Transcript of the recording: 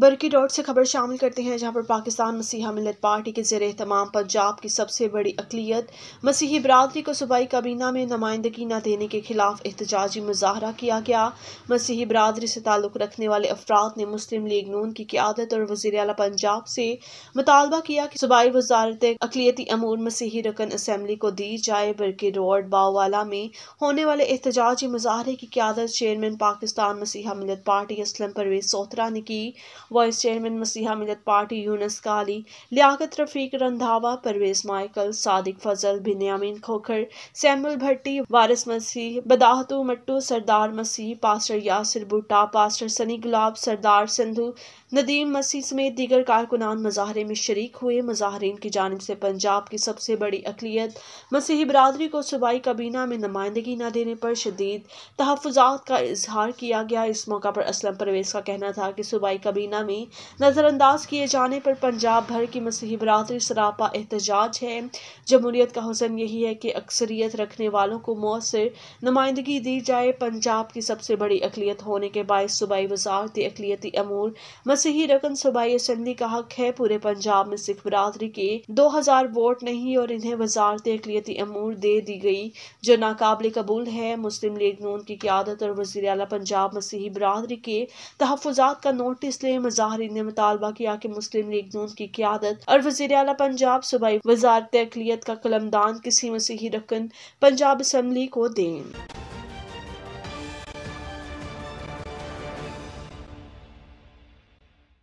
برقی ڈاٹ سے خبر شامل کرتے ہیں جہاں پر پاکستان مسیحہ ملت پارٹی کے زیر کی سب سے بڑی اقلیت مسیحی برادری کو صوبائی کابینہ میں نمائندگی نہ دینے کے خلاف احتجاجی مظاہرہ کیا گیا مسیحی برادری سے تعلق رکھنے والے افراد نے مسلم لیگ نون کی اور وزیر اعلیٰ پنجاب سے مطالبہ کیا کہ صوبائی وزارت اقلیتی امور مسیحی رکن اسمبلی کو دی جائے برقی روڈ باوالا میں ہونے والے احتجاجی مظاہرے کی قیادت چیئرمین پاکستان مسیحہ ملت پارٹی اسلم پرویز سوترا نے کی voice chairman Masiha Millat Party Younis Kali Liaquat Rafiq Randhawa Pervez Michael Sadiq Fazal Binyamin Khokhar Samuel Bhatti Waris Masih بداہتو مٹو سردار مسیح پاسٹر یاسر بھٹا پاسٹر سنی گلاب سردار سندھو ندیم مسیح سمیت دیگر کارکنان مظاہرے میں شریک ہوئے مظاہرین کی جانب سے پنجاب کی سب سے بڑی اقلیت مسیحی برادری کو صوبائی کابینہ میں نمائندگی نہ دینے پر شدید تحفظات کا اظہار کیا گیا اس موقع پر اسلم پرویز کا کہنا تھا کہ صوبائی کابینہ ہریانہ میں نظر انداز کیے جانے پر پنجاب بھر کی مسیحی برادری سراپا احتجاج ہے جمہوریت کا حسن یہی ہے کہ اکثریت رکھنے والوں کو مؤثر نمائندگی دی جائے پنجاب کی سب سے بڑی اقلیت ہونے کے باعث صوبائی وزارت اقلیتی امور مسیحی رکن صوبائی اسمبلی کا حق ہے پورے پنجاب میں سکھ برادری کے دو ہزار ووٹ نہیں اور انہیں وزارت اقلیتی امور دے دی گئی جو ناقابل قبول ہے مسلم لیگ نون کی قیادت اور وزیر اعلیٰ پنجاب مسیحی برادری کے تحفظات کا نوٹس لے مظاہرین نے مطالبہ کیا کہ مسلم لیگ نون کی قیادت اور وزیر اعلیٰ پنجاب صوبائی وزارت اقلیت کا قلمدان کسی مسیحی رکن پنجاب اسمبلی کو دیں